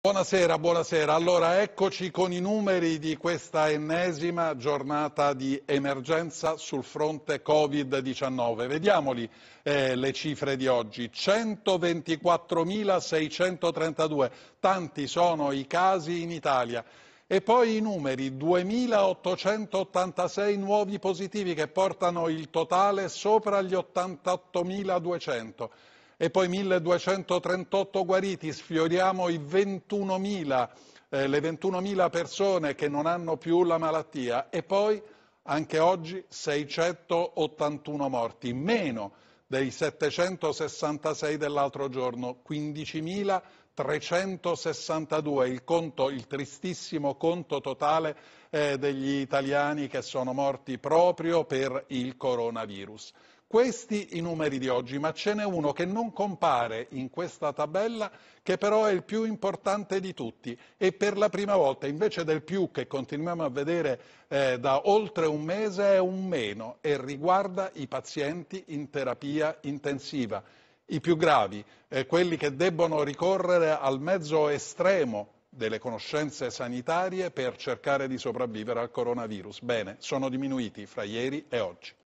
Buonasera, buonasera. Allora, eccoci con i numeri di questa ennesima giornata di emergenza sul fronte Covid-19. Vediamoli eh, le cifre di oggi. 124.632, tanti sono i casi in Italia. E poi i numeri, 2.886 nuovi positivi che portano il totale sopra gli 88.200 e poi 1238 guariti, sfioriamo i 21.000, eh, le 21.000 persone che non hanno più la malattia e poi anche oggi 681 morti, meno dei 766 dell'altro giorno, 15.362, il, conto, il tristissimo conto totale eh, degli italiani che sono morti proprio per il coronavirus. Questi i numeri di oggi, ma ce n'è uno che non compare in questa tabella, che però è il più importante di tutti e per la prima volta, invece del più che continuiamo a vedere eh, da oltre un mese, è un meno e riguarda i pazienti in terapia intensiva, i più gravi, eh, quelli che debbono ricorrere al mezzo estremo delle conoscenze sanitarie per cercare di sopravvivere al coronavirus. Bene, sono diminuiti fra ieri e oggi.